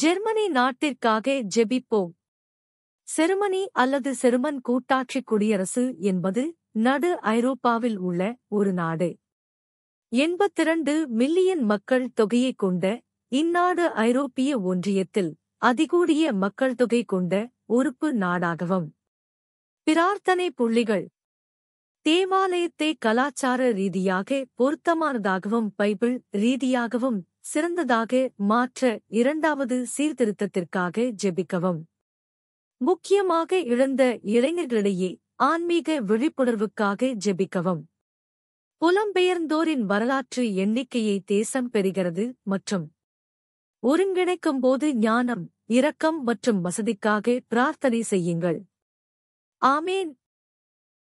Germany நாட்டிற்காக ஜெபிப்போம் செருமனி அல்லது செருமன் கூட்டாட்சி குடியரசு என்பது நடு ஐரோப்பாவில் உள்ள ஒரு நாடு எண்பத்திரண்டு மில்லியன் மக்கள் தொகையை கொண்ட இந்நாடு ஐரோப்பிய ஒன்றியத்தில் அதிகூடிய மக்கள் தொகை கொண்ட உறுப்பு நாடாகவும் பிரார்த்தனை புள்ளிகள் தேவாலயத்தை கலாச்சார ரீதியாக பொருத்தமானதாகவும் பைபிள் ரீதியாகவும் சிறந்ததாக மாற்ற இரண்டாவது சீர்திருத்தத்திற்காக ஜெபிக்கவும் முக்கியமாக இழந்த இளைஞர்களிடையே ஆன்மீக விழிப்புணர்வுக்காக ஜெபிக்கவும் புலம்பெயர்ந்தோரின் வரலாற்று எண்ணிக்கையை தேசம் பெறுகிறது மற்றும் ஒருங்கிணைக்கும் போது ஞானம் இரக்கம் மற்றும் வசதிக்காக பிரார்த்தனை செய்யுங்கள் ஆமேன்